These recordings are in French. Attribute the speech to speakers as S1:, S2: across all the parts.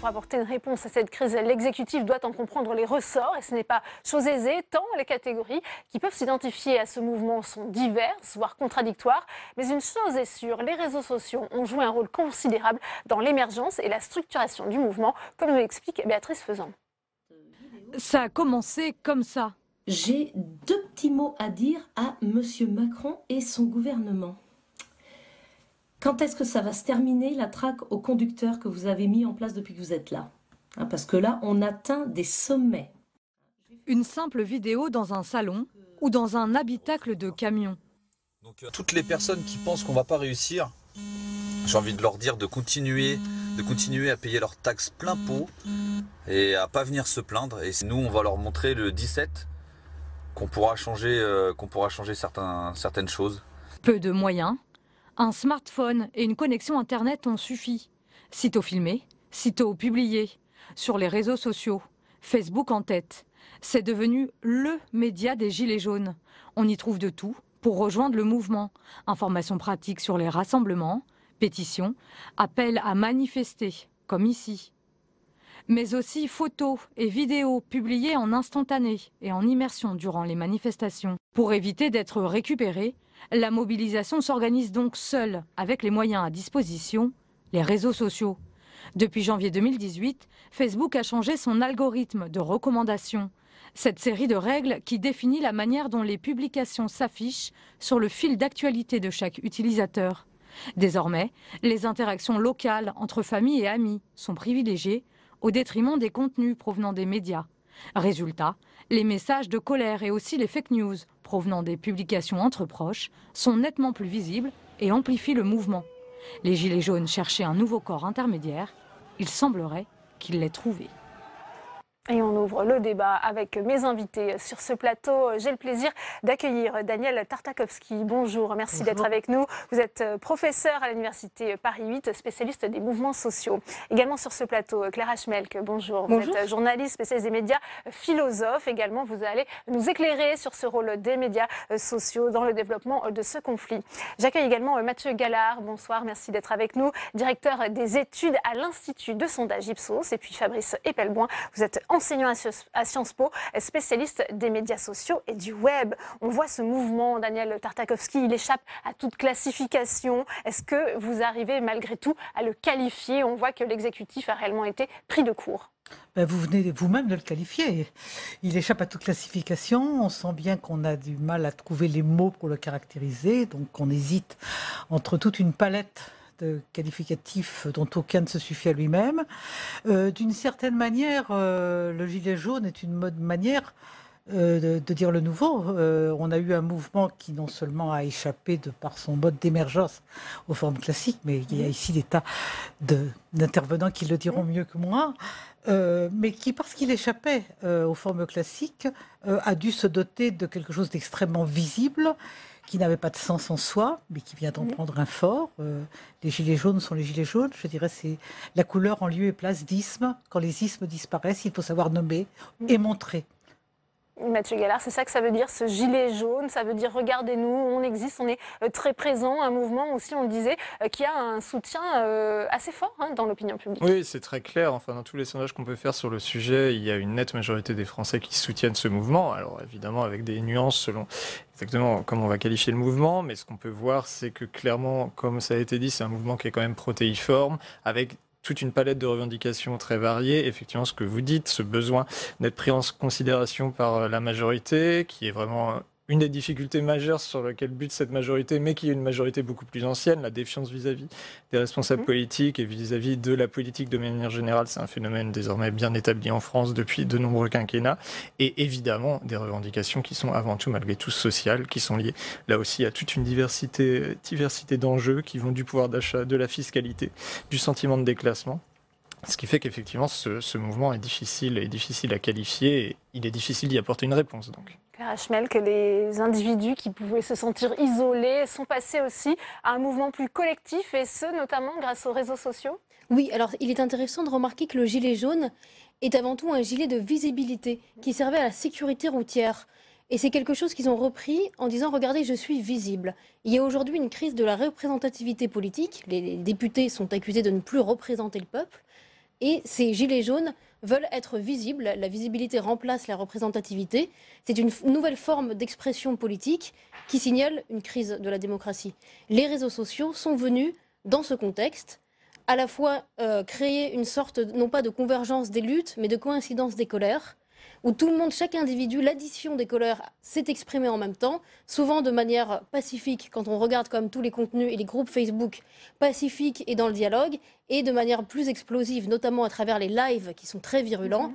S1: pour apporter une réponse à cette crise, l'exécutif doit en comprendre les ressorts et ce n'est pas chose aisée, tant les catégories qui peuvent s'identifier à ce mouvement sont diverses, voire contradictoires. Mais une chose est sûre, les réseaux sociaux ont joué un rôle considérable dans l'émergence et la structuration du mouvement, comme nous l'explique Béatrice Faisan.
S2: Ça a commencé
S3: comme ça. J'ai deux petits mots à dire à M. Macron et son gouvernement. Quand est-ce que ça va se terminer la traque au conducteur que vous
S2: avez mis en place depuis que vous êtes là hein, Parce que là, on atteint des sommets. Une simple vidéo dans un salon ou dans un habitacle de camion.
S4: Euh,
S5: toutes les personnes qui pensent qu'on va pas réussir, j'ai envie de leur dire de continuer, de continuer à payer leurs taxes plein pot et à pas venir se plaindre. Et nous, on va leur montrer le 17 qu'on pourra changer, euh, qu'on pourra changer certaines choses.
S2: Peu de moyens, un smartphone et une connexion Internet ont suffi. Sitôt filmé, sitôt publié. Sur les réseaux sociaux, Facebook en tête. C'est devenu LE média des Gilets jaunes. On y trouve de tout pour rejoindre le mouvement. Informations pratiques sur les rassemblements, pétitions, appels à manifester, comme ici. Mais aussi photos et vidéos publiées en instantané et en immersion durant les manifestations, pour éviter d'être récupérées la mobilisation s'organise donc seule, avec les moyens à disposition, les réseaux sociaux. Depuis janvier 2018, Facebook a changé son algorithme de recommandation. Cette série de règles qui définit la manière dont les publications s'affichent sur le fil d'actualité de chaque utilisateur. Désormais, les interactions locales entre famille et amis sont privilégiées au détriment des contenus provenant des médias Résultat, les messages de colère et aussi les fake news provenant des publications entre proches sont nettement plus visibles et amplifient le mouvement. Les Gilets jaunes cherchaient un nouveau corps intermédiaire. Il semblerait qu'ils l'aient trouvé
S1: le débat avec mes invités sur ce plateau. J'ai le plaisir d'accueillir Daniel Tartakovsky. Bonjour, merci d'être avec nous. Vous êtes euh, professeur à l'Université Paris 8, spécialiste des mouvements sociaux. Également sur ce plateau, Clara Schmelk, bonjour. Vous êtes euh, journaliste, spécialiste des médias, philosophe également. Vous allez nous éclairer sur ce rôle des médias euh, sociaux dans le développement de ce conflit. J'accueille également Mathieu Gallard. Bonsoir, merci d'être avec nous. Directeur des études à l'Institut de sondage Ipsos. Et puis Fabrice Epelboin, vous êtes enseignant ce à Sciences Po, spécialiste des médias sociaux et du web. On voit ce mouvement, Daniel Tartakovsky, il échappe à toute classification. Est-ce que vous arrivez malgré tout à le qualifier On voit que l'exécutif a réellement été pris de court.
S4: Ben, vous venez vous-même de le qualifier. Il échappe à toute classification. On sent bien qu'on a du mal à trouver les mots pour le caractériser, donc on hésite entre toute une palette euh, qualificatif dont aucun ne se suffit à lui-même. Euh, d'une certaine manière, euh, le gilet jaune est une mode manière de, dire le nouveau. on a eu un mouvement qui non seulement a échappé de par son mode d'émergence aux formes classiques, mais il y a ici des tas d'intervenants qui le diront mieux que moi, mais qui, parce qu'il échappait aux formes classiques, a dû se doter de quelque chose d'extrêmement visible qui n'avait pas de sens en soi, mais qui vient d'en prendre un fort. Euh, les gilets jaunes sont les gilets jaunes. Je dirais c'est la couleur en lieu et place d'isme. Quand les ismes disparaissent, il faut savoir nommer et montrer.
S1: Mathieu Gallard, c'est ça que ça veut dire ce gilet jaune, ça veut dire regardez-nous, on existe, on est euh, très présent, un mouvement aussi, on le disait, euh, qui a un soutien euh, assez fort hein, dans l'opinion publique. Oui,
S5: c'est très clair, enfin dans tous les sondages qu'on peut faire sur le sujet, il y a une nette majorité des Français qui soutiennent ce mouvement, alors évidemment avec des nuances selon exactement comment on va qualifier le mouvement, mais ce qu'on peut voir, c'est que clairement, comme ça a été dit, c'est un mouvement qui est quand même protéiforme, avec toute une palette de revendications très variées. Effectivement, ce que vous dites, ce besoin d'être pris en considération par euh, la majorité, qui est vraiment euh, une des difficultés majeures sur laquelle bute cette majorité, mais qui est une majorité beaucoup plus ancienne, la défiance vis-à-vis des responsables mhm. politiques et vis-à-vis de la politique de manière générale. C'est un phénomène désormais bien établi en France depuis de nombreux quinquennats. Et évidemment, des revendications qui sont avant tout, malgré tout, sociales, qui sont liées là aussi à toute une diversité, d'enjeux qui vont du pouvoir d'achat, de la fiscalité, du sentiment de déclassement. Ce qui fait qu'effectivement, ce, mouvement est difficile, est difficile à qualifier et il est difficile d'y apporter une réponse. Donc.
S1: Rachmel, que les individus qui pouvaient se sentir isolés sont passés aussi à un mouvement plus
S3: collectif, et ce, notamment grâce aux réseaux sociaux Oui, alors il est intéressant de remarquer que le gilet jaune est avant tout un gilet de visibilité qui servait à la sécurité routière. Et c'est quelque chose qu'ils ont repris en disant Regardez, je suis visible. Il y a aujourd'hui une crise de la représentativité politique. Les députés sont accusés de ne plus représenter le peuple et ces gilets jaunes veulent être visibles. La visibilité remplace la représentativité. C'est une nouvelle forme d'expression politique qui signale une crise de la démocratie. Les réseaux sociaux sont venus, dans ce contexte, à la fois euh, créer une sorte, non pas de convergence des luttes, mais de coïncidence des colères, où tout le monde, chaque individu, l'addition des couleurs s'est exprimée en même temps, souvent de manière pacifique, quand on regarde comme tous les contenus et les groupes Facebook pacifiques et dans le dialogue, et de manière plus explosive, notamment à travers les lives qui sont très virulents. Mhm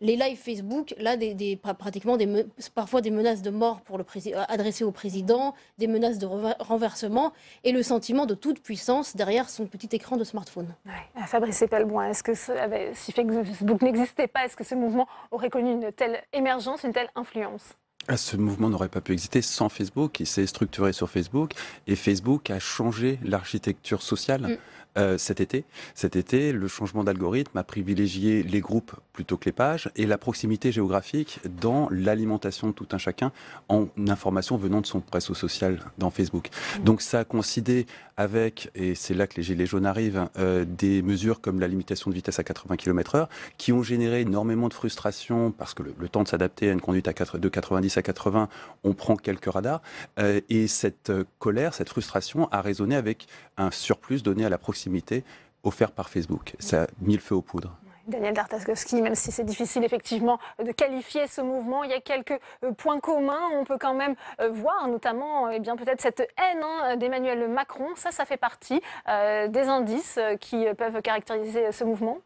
S3: les lives Facebook, là, des, pratiquement des, parfois des menaces de mort pour le euh, adressées au président, des menaces de renversement et le sentiment de toute puissance derrière son petit écran de smartphone. Ouais. Ah, Fabrice Epelboin,
S1: est-ce que si ah, ben, Facebook n'existait pas, est-ce que ce mouvement aurait connu une telle émergence, une telle influence
S6: ah, ce mouvement n'aurait pas pu exister sans Facebook. Il s'est structuré sur Facebook et Facebook a changé l'architecture sociale mm. Euh, cet été. Cet été, le changement d'algorithme a privilégié les groupes plutôt que les pages et la proximité géographique dans l'alimentation de tout un chacun en information venant de son presse social dans Facebook. Mmh. Donc ça a coïncidé avec, et c'est là que les gilets jaunes arrivent, euh, des mesures comme la limitation de vitesse à 80 km/h qui ont généré énormément de frustration parce que le, temps de s'adapter à une conduite à de 90 à 80, on prend quelques radars. Euh, et cette colère, cette frustration a résonné avec un surplus donné à la proximité offert par Facebook. Ça a mis le feu aux poudres.
S1: Daniel Dartaskowski, même si c'est difficile effectivement de qualifier ce mouvement, il y a quelques euh, points communs. On peut quand même euh, voir, notamment, et euh, eh bien peut-être cette haine hein, d'Emmanuel Macron. Ça, ça fait partie des indices qui peuvent caractériser ce
S4: mouvement.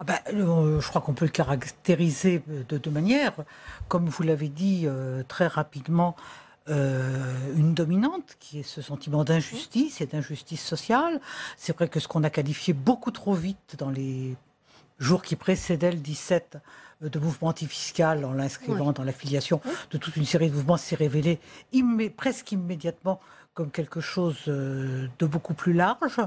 S4: Ah bah, je crois qu'on peut le caractériser de deux manières. Comme vous l'avez dit très rapidement, euh, une dominante, qui est ce sentiment d'injustice et d'injustice sociale. C'est vrai que ce qu'on a qualifié beaucoup trop vite dans les jours qui précédaient le 17 euh, de mouvement antifiscal en l'inscrivant dans l'affiliation de toute une série de mouvements s'est révélé presque immédiatement comme quelque chose euh, de beaucoup plus large.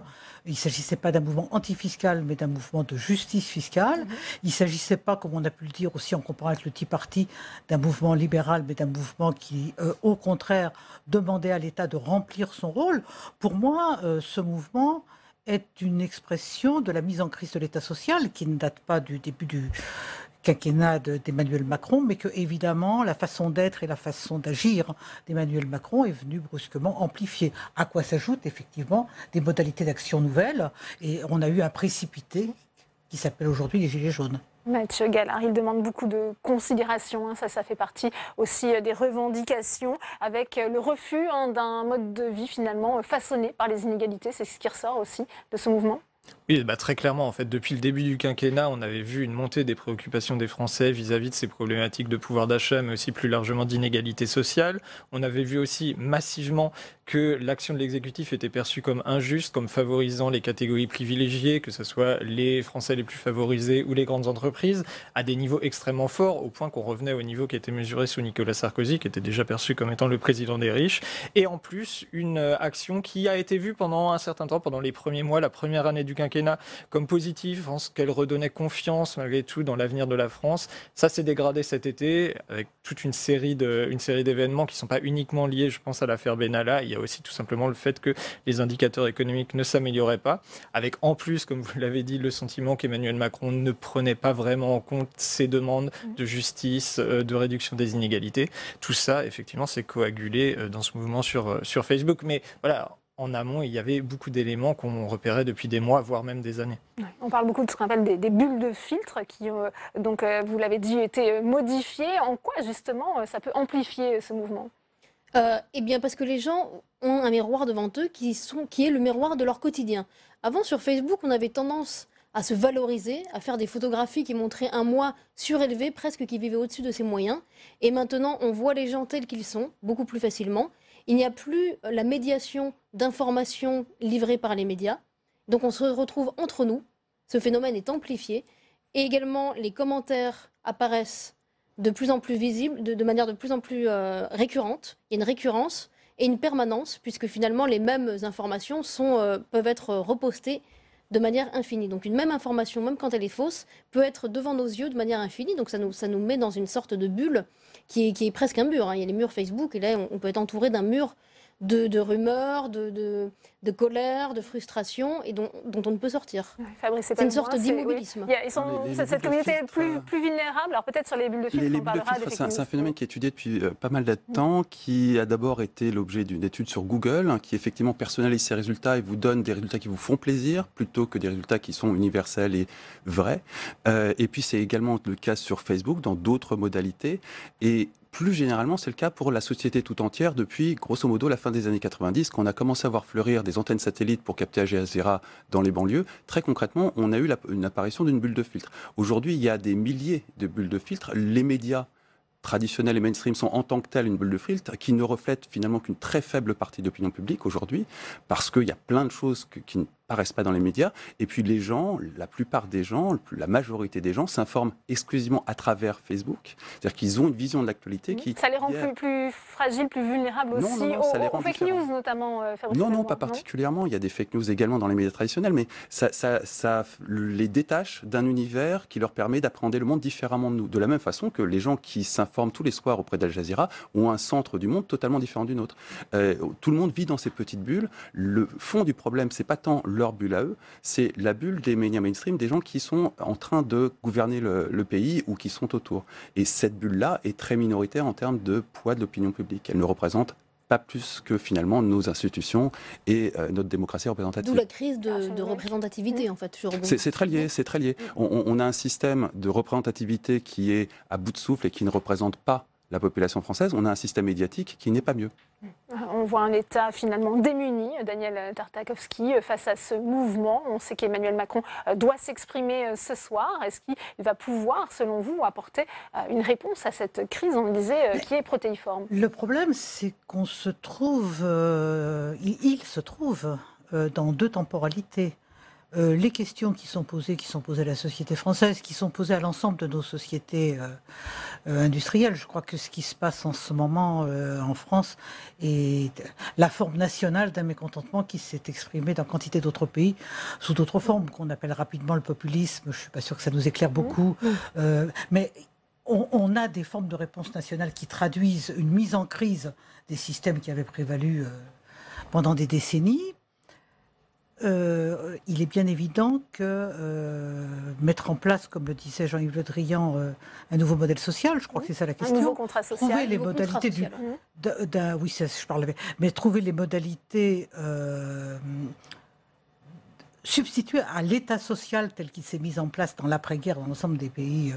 S4: Il ne s'agissait pas d'un mouvement antifiscal, mais d'un mouvement de justice fiscale. Mhm. Il ne s'agissait pas, comme on a pu le dire aussi en comparant avec le Tea Party, d'un mouvement libéral, mais d'un mouvement qui, euh, au contraire, demandait à l'État de remplir son rôle. Pour moi, euh, ce mouvement est une expression de la mise en crise de l'État social qui ne date pas du début du quinquennat d'Emmanuel Macron, mais que évidemment la façon d'être et la façon d'agir d'Emmanuel Macron est venue brusquement amplifier. À quoi s'ajoutent effectivement des modalités d'action nouvelles et on a eu un précipité qui s'appelle aujourd'hui les Gilets jaunes.
S1: Mathieu Gallard, il demande beaucoup de considération, hein. ça, ça fait partie aussi euh, des revendications, avec euh, le refus hein, d'un mode de vie finalement euh, façonné par les inégalités, c'est ce qui ressort aussi de ce mouvement
S5: oui, bah, très clairement, en fait, depuis le début du quinquennat, on avait vu une montée des préoccupations des Français vis-à-vis de ces problématiques de pouvoir d'achat, mais aussi plus largement d'inégalité sociale. On avait vu aussi massivement que l'action de l'exécutif était perçue comme injuste, comme favorisant les catégories privilégiées, que ce soit les Français les plus favorisés ou les grandes entreprises, à des niveaux extrêmement forts, au point qu'on revenait au niveau qui était mesuré sous Nicolas Sarkozy, qui était déjà perçu comme étant le président des riches. Et en plus, une euh, action qui a été vue pendant un certain temps, pendant les premiers mois, la première année du quinquennat comme positif, en ce qu'elle redonnait confiance malgré tout dans l'avenir de la France. Ça s'est dégradé cet été avec toute une série de, une série d'événements qui ne sont pas uniquement liés, je pense, à l'affaire Benalla. Il y a aussi tout simplement le fait que les indicateurs économiques ne s'amélioraient pas, avec en plus, comme vous l'avez dit, le sentiment qu'Emmanuel Macron ne prenait pas vraiment en compte ces demandes mmh. de justice, euh, de réduction des inégalités. Tout ça, effectivement, s'est coagulé euh, dans ce mouvement sur, euh, sur Facebook. Mais voilà, en amont, il y avait beaucoup d'éléments qu'on repérait depuis des mois, voire même des années.
S1: On parle beaucoup de ce qu'on appelle des, bulles de filtre qui euh, donc, euh, vous l'avez dit, été euh, modifiées. En quoi,
S3: justement, ça peut amplifier ce mouvement eh bien, parce que les gens ont un miroir devant eux qui, qui est le miroir de leur quotidien. Avant, sur Facebook, on avait tendance à se valoriser, à faire des photographies qui montraient un moi surélevé, presque qui vivait au-dessus de ses moyens. Et maintenant, on voit les gens tels qu'ils sont, beaucoup plus facilement. Il n'y a plus euh, la médiation d'informations livrées par les médias. Donc on se retrouve entre nous. Ce phénomène est amplifié. Et également, les commentaires apparaissent de plus en plus visibles, de, manière de plus en plus euh, récurrente. Il y a une récurrence et une permanence, puisque finalement, les mêmes informations euh, peuvent être repostées de manière infinie. Donc une même information, même quand elle est fausse, peut être devant nos yeux de manière infinie. Donc ça nous, ça nous met dans une sorte de bulle qui est, qui est presque un mur. Hein. Il y a les murs Facebook et là on peut être entouré d'un mur de, rumeurs, de, de, colère, de frustration, et dont, on ne peut sortir. c'est une sorte d'immobilisme.
S1: Cette communauté
S6: est
S3: euh, plus, vulnérable. Alors peut-être sur les bulles
S6: de filtre, C'est un, phénomène qui est étudié depuis euh, pas mal de temps, qui a d'abord été l'objet d'une étude sur Google, hein, qui effectivement personnalise ses résultats et vous donne des résultats qui vous font plaisir, plutôt que des résultats qui sont universels et vrais. Euh, et puis c'est également le cas sur Facebook, dans d'autres modalités. Et plus généralement, c'est le cas pour la société tout entière depuis, grosso modo, la fin des années 90, quand on a commencé à voir fleurir des antennes satellites pour capter AGA dans les banlieues. Très concrètement, on a eu l'apparition une apparition d'une bulle de filtre. Aujourd'hui, il y a des milliers de bulles de filtre. Les médias traditionnels et mainstream sont en tant que tels une bulle de filtre qui ne reflète finalement qu'une très faible partie de l'opinion publique aujourd'hui, parce qu'il y a plein de choses qui reste pas dans les médias. Et puis les gens, la plupart des gens, la majorité des gens s'informent exclusivement à travers Facebook. C'est-à-dire qu'ils ont une vision de l'actualité qui... Ça les rend
S1: plus, fragile fragiles, plus vulnérables aussi non, aux, fake news notamment. Euh,
S6: non, non, pas particulièrement. Il y a des fake news également dans les médias traditionnels, mais ça, ça, les détache d'un univers qui leur permet d'appréhender le monde différemment de nous. De la même façon que les gens qui s'informent tous les soirs auprès d'Al Jazeera ont un centre du monde totalement différent du nôtre. Euh, tout le monde vit dans ces petites bulles. Le fond du problème, c'est pas tant le bulle à eux, c'est la bulle des médias mainstream, des gens qui sont en train de gouverner le, pays ou qui sont autour. Et cette bulle-là est très minoritaire en termes de poids de l'opinion publique. Elle ne représente pas plus que finalement nos institutions et euh, notre démocratie représentative. D'où la
S3: crise de, représentativité en fait. C'est
S6: très lié, c'est très lié. Mm. on, a un système de représentativité qui est à bout de souffle et qui ne représente pas la population française, on a un système médiatique qui n'est pas mieux.
S1: On voit un État finalement démuni, Daniel Tartakovsky, euh, face à ce mouvement. On sait qu'Emmanuel Macron euh, doit s'exprimer euh, ce soir. Est-ce qu'il va pouvoir, selon vous, apporter une réponse à cette crise, on
S4: le disait, qui est protéiforme Le problème, c'est qu'on se trouve, il, se trouve dans deux temporalités. Euh, les questions qui sont posées, qui sont posées à la société française, qui sont posées à l'ensemble de nos sociétés euh, euh, industrielles. Je crois que ce qui se passe en ce moment en France est la forme nationale d'un mécontentement qui s'est exprimé dans quantité d'autres pays sous d'autres formes qu'on appelle rapidement le populisme. Je suis pas sûr que ça nous éclaire beaucoup, mmh. Mmh. mais on, on, a des formes de réponse nationale qui traduisent une mise en crise des systèmes qui avaient prévalu pendant des décennies euh, il est bien évident que euh, mettre en place, comme le disait Jean-Yves Le Drian, euh, un nouveau modèle social, je crois que c'est ça la question. Un nouveau contrat social. Trouver les modalités du, hein. oui, je parlais. mais trouver les modalités substituer à l'État social tel qu'il s'est mis en place dans l'après-guerre dans l'ensemble des pays,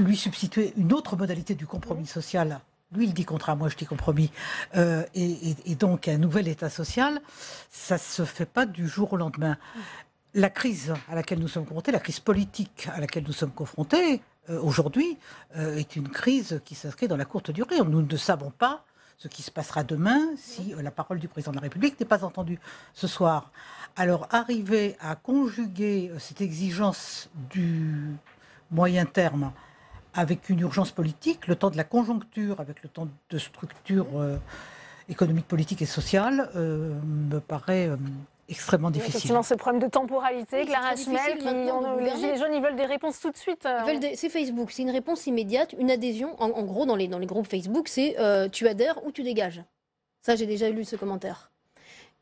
S4: lui substituer une autre modalité du compromis social lui, il dit contrat, moi je dis compromis. Euh, et, donc un nouvel État social, ça ne se fait pas du jour au lendemain. La crise à laquelle nous sommes confrontés, la crise politique à laquelle nous sommes confrontés euh, aujourd'hui, euh, est une crise qui s'inscrit dans la courte durée. Nous ne savons pas ce qui se passera demain si la parole du président de la République n'est pas entendue ce soir. Alors arriver à conjuguer cette exigence du moyen terme avec une urgence politique, le temps de la conjoncture, avec le temps de structure euh, économique, politique et sociale, euh, me paraît euh, extrêmement difficile. Effectivement, ce problème de temporalité, Clara
S3: Schmel, qui, les jeunes ils veulent des réponses tout de suite. C'est Facebook, c'est une réponse immédiate, une adhésion. En, gros, dans les, dans les groupes Facebook, c'est tu adhères ou tu dégages. Ça, j'ai déjà lu ce commentaire.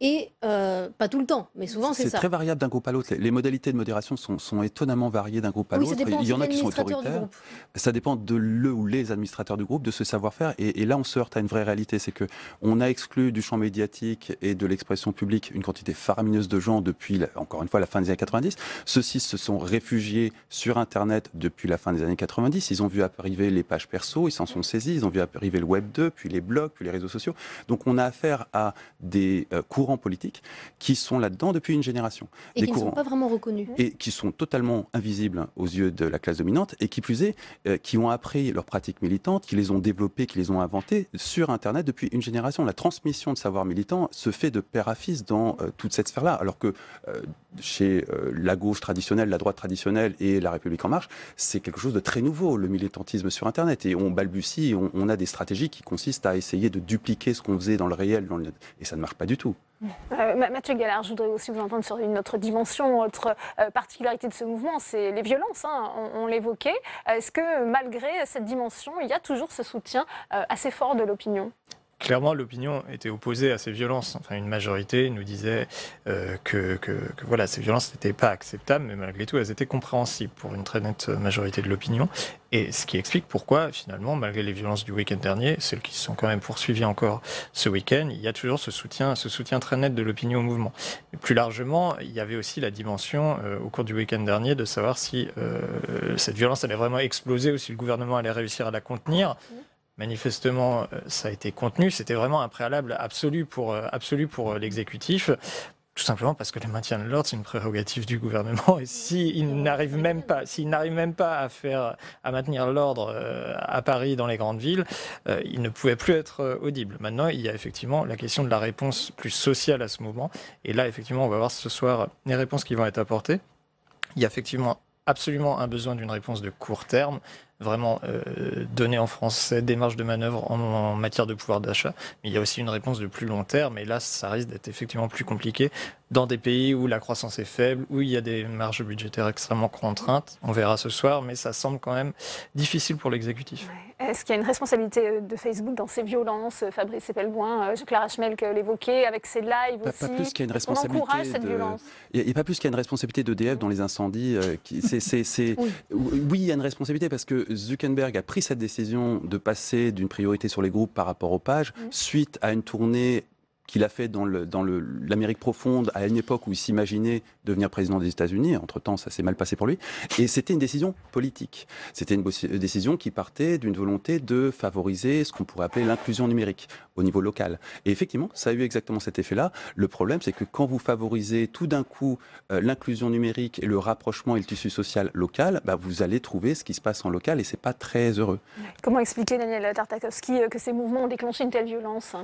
S3: Et euh, pas tout le temps, mais souvent c'est ça. C'est très variable
S6: d'un groupe à l'autre. Les, modalités de modération sont, étonnamment variées d'un groupe à l'autre. Il y en a qui sont autoritaires. Ça dépend de le ou les administrateurs du groupe, de ce savoir-faire. Et, là, on se heurte à une vraie réalité, c'est que on a exclu du champ médiatique et de l'expression publique une quantité faramineuse de gens depuis, encore une fois, la fin des années 90. Ceux-ci se sont réfugiés sur Internet depuis la fin des années 90. Ils ont vu arriver les pages perso, ils s'en sont saisis. Ils ont vu arriver le Web 2, puis les blogs, puis les réseaux sociaux. Donc, on a affaire à des euh, courants politiques qui sont là-dedans depuis une génération. Et qui ne sont pas
S3: vraiment reconnus. Et
S6: qui sont totalement invisibles aux yeux de la classe dominante et qui plus est, euh, qui ont appris leurs pratiques militantes, qui les ont développées, qui les ont inventées sur Internet depuis une génération. La transmission de savoir militant se fait de père à fils dans euh, toute cette sphère-là, alors que euh, chez la gauche traditionnelle, la droite traditionnelle et la République en marche, c'est quelque chose de très nouveau, le militantisme sur Internet. Et on balbutie, on, a des stratégies qui consistent à essayer de dupliquer ce qu'on faisait dans le réel, dans le... et ça ne marche pas du tout.
S1: Euh, Mathieu Gallard, je voudrais aussi vous entendre sur une autre dimension, autre euh, particularité de ce mouvement, c'est les violences, hein, on, l'évoquait. Est-ce que malgré cette dimension, il y a toujours ce soutien euh, assez fort de l'opinion
S5: clairement, l'opinion était opposée à ces violences. Enfin, une majorité nous disait euh, que, voilà, ces violences n'étaient pas acceptables, mais malgré tout, elles étaient compréhensibles pour une très nette majorité de l'opinion. Et ce qui explique pourquoi, finalement, malgré les violences du week-end dernier, celles qui se sont quand même poursuivies encore ce week-end, il y a toujours ce soutien, ce soutien très net de l'opinion au mouvement. plus largement, il y avait aussi la dimension, euh, au cours du week-end dernier, de savoir si euh, cette violence allait vraiment exploser ou si le gouvernement allait réussir à la contenir. Manifestement, euh, ça a été contenu. C'était vraiment un préalable absolu pour, euh, absolu pour euh, l'exécutif tout simplement parce que le maintien de l'ordre, c'est une prérogative du gouvernement. Et s'il n'arrive même pas, même pas à faire, à maintenir l'ordre à Paris, dans les grandes villes, il ne pouvait plus être audible. Maintenant, il y a effectivement la question de la réponse plus sociale à ce moment. Et là, effectivement, on va voir ce soir les réponses qui vont être apportées. Il y a effectivement absolument un besoin d'une réponse de court terme vraiment euh, donner en français des marges de manœuvre en, matière de pouvoir d'achat. Mais il y a aussi une réponse de plus long terme, et là, ça risque d'être effectivement plus compliqué dans des pays où la croissance est faible, où il y a des marges budgétaires extrêmement contraintes. On verra ce soir, mais ça semble quand même difficile pour l'exécutif.
S1: Est-ce qu'il y a une responsabilité euh, de Facebook dans ces violences euh, Fabrice Epelboin, Clara Schmelk l'évoquait, avec ses lives aussi. Pas plus qu'il y a une responsabilité. On encourage cette de...
S6: a, pas plus qu'il y a une responsabilité d'EDF dans les incendies. qui... oui, il y a une responsabilité parce que Zuckerberg a pris cette décision de passer d'une priorité sur les groupes par rapport aux pages mmh. suite à une tournée qu'il a fait dans, l'Amérique profonde à une époque où il s'imaginait devenir président des États-Unis. Entre-temps, ça s'est mal passé pour lui. Et c'était une décision politique. C'était une, décision qui partait d'une volonté de favoriser ce qu'on pourrait appeler l'inclusion numérique au niveau local. Et effectivement, ça a eu exactement cet effet-là. Le problème, c'est que quand vous favorisez tout d'un coup euh, l'inclusion numérique et le rapprochement et le tissu social local, bah, vous allez trouver ce qui se passe en local et ce n'est pas très heureux.
S1: Comment expliquer, Daniel Tartakovsky, euh, que ces mouvements ont déclenché une telle violence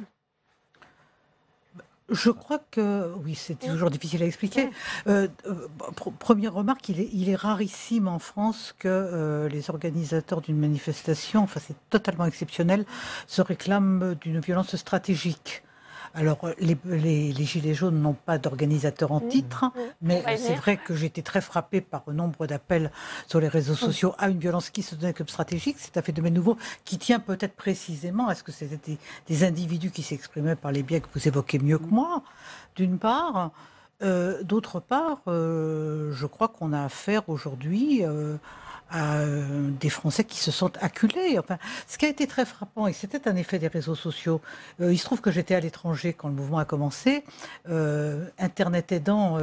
S4: je crois que, oui, c'est toujours difficile à expliquer. Euh, euh, première remarque, il est, il est, rarissime en France que euh, les organisateurs d'une manifestation, enfin c'est totalement exceptionnel, se réclament d'une violence stratégique. Alors, euh, les, Gilets jaunes n'ont pas d'organisateur en titre, mais c'est vrai que j'étais très frappée par le nombre d'appels sur les réseaux mm. sociaux à une violence qui se donnait comme stratégique. C'est un mes nouveau qui tient peut-être précisément à ce que c'était des, individus qui s'exprimaient par les biens que vous évoquez mieux que mm. moi, d'une part. Euh, d'autre part, euh, je crois qu'on a affaire aujourd'hui à euh, des Français qui se sentent acculés. Enfin, ce qui a été très frappant, et c'était un effet des réseaux sociaux, euh, il se trouve que j'étais à l'étranger quand le mouvement a commencé. Euh, Internet aidant,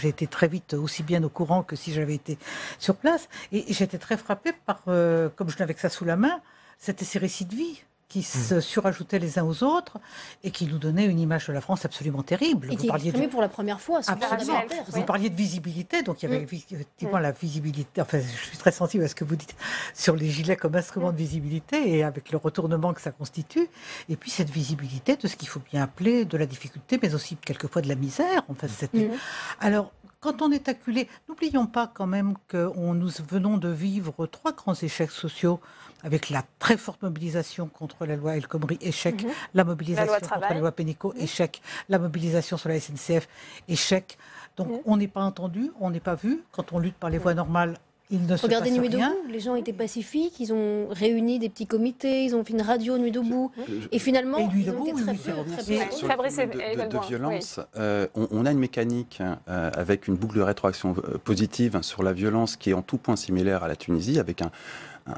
S4: j'ai été très vite aussi bien au courant que si j'avais été sur place. Et, j'étais très frappée par, comme je n'avais que ça sous la main, c'était ces récits de vie qui mmh. se surajoutaient les uns aux autres et qui nous donnaient une image de la France absolument terrible. vous parliez de... pour
S3: la première fois. Absolument. vous parliez
S4: de visibilité, donc il y avait mmh. effectivement euh, mmh. la visibilité. Enfin, je suis très sensible à ce que vous dites sur les gilets comme instrument de visibilité et avec le retournement que ça constitue. Et puis cette visibilité de ce qu'il faut bien appeler de la difficulté, mais aussi quelquefois de la misère. Enfin, Alors quand on est acculé, n'oublions pas quand même que nous venons de vivre trois grands échecs sociaux avec la très forte mobilisation contre la loi El Khomri, échec, mhm. la mobilisation contre la loi Pénico mhm. échec, la mobilisation sur la SNCF, échec. Donc mhm. on n'est pas entendu, on n'est pas vu. Quand on lutte par les voies normales, Regardez Nuit debout,
S3: les gens étaient pacifiques, ils ont réuni des petits comités, ils ont fait une radio Nuit debout. Et finalement, ont très, de, violence,
S6: euh, on, a une mécanique euh, avec une boucle de rétroaction euh, positive sur la violence qui est en tout point similaire à la Tunisie, avec un,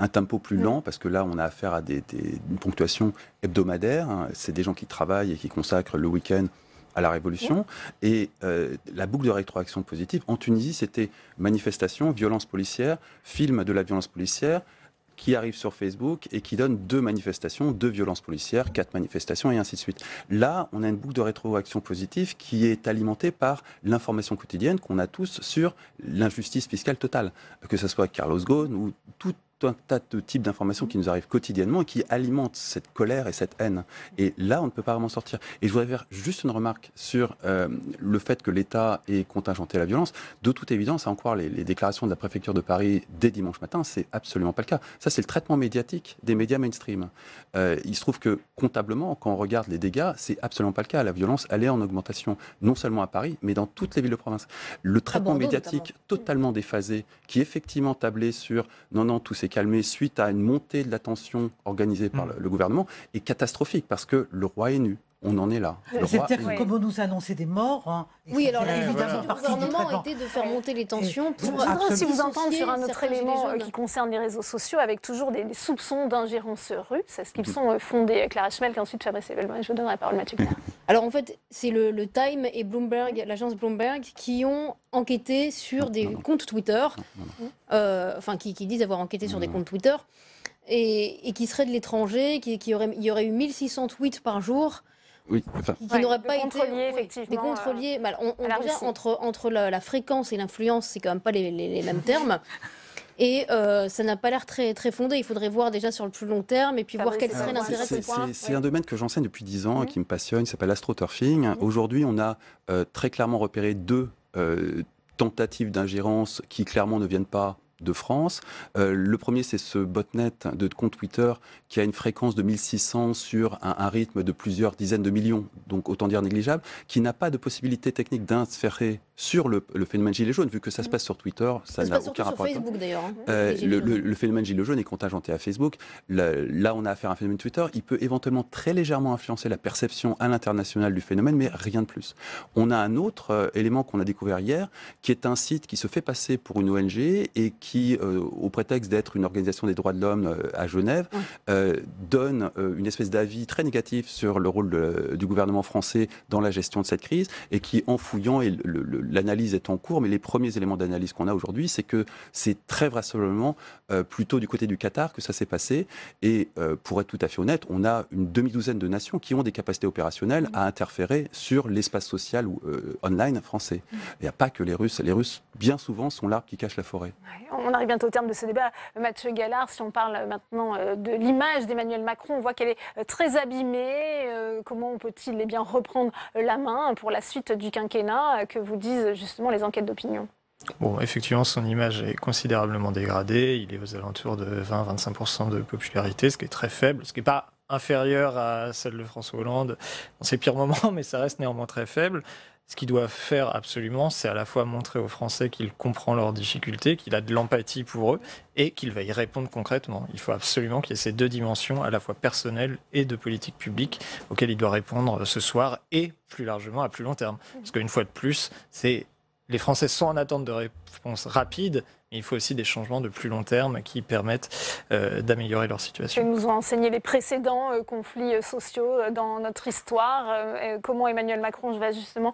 S6: tempo plus lent, parce que là, on a affaire à des, ponctuations une ponctuation hebdomadaire. Hein. C'est des gens qui travaillent et qui consacrent le week-end à la Révolution. Et euh, la boucle de rétroaction positive, en Tunisie, c'était manifestation, violence policière, film de la violence policière qui arrive sur Facebook et qui donne deux manifestations, deux violences policières, quatre manifestations et ainsi de suite. Là, on a une boucle de rétroaction positive qui est alimentée par l'information quotidienne qu'on a tous sur l'injustice fiscale totale, que ce soit Carlos Ghosn ou toute un tas de types d'informations qui nous arrivent quotidiennement et qui alimentent cette colère et cette haine. Et là, on ne peut pas vraiment sortir. Et je voudrais faire juste une remarque sur euh, le fait que l'État ait contingenté la violence. De toute évidence, à en croire les, déclarations de la préfecture de Paris dès dimanche matin, c'est absolument pas le cas. Ça, c'est le traitement médiatique des médias mainstream. Euh, il se trouve que comptablement, quand on regarde les dégâts, c'est absolument pas le cas. La violence, elle est en augmentation, non seulement à Paris, mais dans toutes les villes de province. Le traitement médiatique totalement déphasé, qui effectivement tablait sur non, non, tous ces Calmer suite à une montée de la tension organisée par mm. le gouvernement est catastrophique parce que le roi est nu on en est là. C'est-à-dire que comme
S4: on nous annonçait des morts, hein, oui, alors évidemment, le gouvernement était de faire monter les tensions. Pour
S6: je si vous entendre sur
S1: un autre élément euh, qui concerne les réseaux sociaux, avec toujours des, soupçons d'ingérence
S3: russe. Est-ce qu'ils mm-hmm. sont euh, fondés euh, Clara Schmel, et ensuite Fabrice Ebelman. Je vous donnerai la parole, Mathieu alors en fait, c'est le, Time et Bloomberg, l'agence Bloomberg, qui ont enquêté sur des comptes Twitter, euh, enfin qui, disent avoir enquêté sur des comptes Twitter, et, qui seraient de l'étranger, qui, aurait, y aurait eu 1600 tweets par jour.
S6: Oui, qui n'aurait n'auraient pas été
S3: effectivement, des contrôliers. Euh, bah, on, on entre, entre la, fréquence et l'influence, c'est quand même pas les mêmes termes. Et euh, ça n'a pas l'air très, fondé. Il faudrait voir déjà sur le plus long terme et puis ah voir quel serait l'intérêt de ce C'est
S6: un domaine que j'enseigne depuis 10 ans et mhm. qui me passionne, Ça s'appelle l'astroturfing. Mhm. Aujourd'hui, on a euh, très clairement repéré deux euh, tentatives d'ingérence qui clairement ne viennent pas de France. Euh, le premier, c'est ce botnet de compte Twitter qui a une fréquence de 1600 sur un, rythme de plusieurs dizaines de millions, donc autant dire négligeable, qui n'a pas de possibilité technique d'insérer sur le, phénomène gilet jaune, vu que ça se mmh. passe sur Twitter, ça, n'a aucun rapport. Sur Facebook
S3: d'ailleurs. Hein. Euh, le,
S6: phénomène gilet jaune est contingenté à Facebook. là, on a affaire à un phénomène Twitter. Il peut éventuellement très légèrement influencer la perception à l'international du phénomène, mais rien de plus. On a un autre euh, élément qu'on a découvert hier, qui est un site qui se fait passer pour une ONG et qui qui, euh, au prétexte d'être une organisation des droits de l'homme euh, à Genève, euh, donne une espèce d'avis très négatif sur le rôle du gouvernement français dans la gestion de cette crise et qui, en fouillant, et l'analyse est en cours, mais les premiers éléments d'analyse qu'on a aujourd'hui, c'est que c'est très vraisemblablement plutôt du côté du Qatar que ça s'est passé. Et pour être tout à fait honnête, on a une demi-douzaine de nations qui ont des capacités opérationnelles à interférer sur l'espace social ou online français. Mmh. Il n'y a pas que les Russes. Les Russes, bien souvent, sont l'arbre qui cache la forêt
S1: on arrive bientôt au terme de ce débat. Euh, Mathieu Gallard, si on parle maintenant euh, de l'image d'Emmanuel Macron, on voit qu'elle est euh, très abîmée. Comment peut-il les eh bien reprendre la main pour la suite du quinquennat que vous disent justement les enquêtes d'opinion
S5: Bon, effectivement, son image est considérablement dégradée. Il est aux alentours de 20-25% de popularité, ce qui est très faible, ce qui n'est pas inférieur à celle de François Hollande dans ses pires moments, mais ça reste néanmoins très faible ce qu'il doit faire absolument, c'est à la fois montrer aux Français qu'il comprend leurs difficultés, qu'il a de l'empathie pour eux et qu'il va y répondre concrètement. Il faut absolument qu'il y ait ces deux dimensions, à la fois personnelle et de politique publique, auxquelles il doit répondre euh, ce soir et plus largement à plus long terme. Parce qu'une fois de plus, c'est les Français sont en attente de réponses rapides, il faut aussi des changements de plus long terme qui permettent euh, d'améliorer leur situation. Que
S1: nous ont enseigné les précédents euh, conflits euh, sociaux dans notre histoire. comment Emmanuel Macron va justement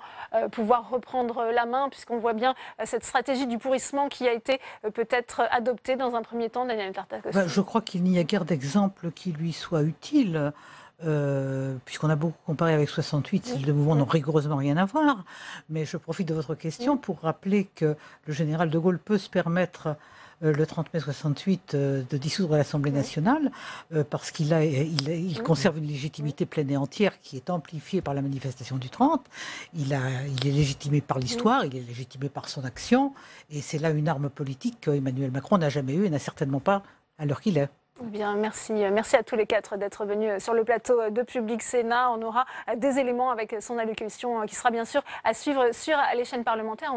S1: pouvoir reprendre la main, puisqu'on voit bien cette stratégie du pourrissement qui a été peut-être adoptée dans un premier temps, Daniel Tartak. Bah, je
S4: crois qu'il n'y a guère d'exemple qui lui soit utile. Euh, puisqu'on a beaucoup comparé avec 68, ces deux mouvements n'ont rigoureusement rien à voir, mais je profite de votre question pour rappeler que le général de Gaulle peut se permettre euh, le 30 mai 68 euh, de dissoudre l'Assemblée nationale parce qu'il conserve une légitimité pleine et entière qui est amplifiée par la manifestation du 30. Il, il est légitimé par l'histoire, il est légitimé par son action et c'est là une arme politique qu'Emmanuel Macron n'a jamais eue et n'a certainement pas à l'heure qu'il est.
S1: Bien, merci. Euh, merci à tous les quatre d'être venus euh, sur le plateau euh, de Public Sénat. On aura des éléments avec son allocution qui sera bien sûr à suivre sur les chaînes parlementaires.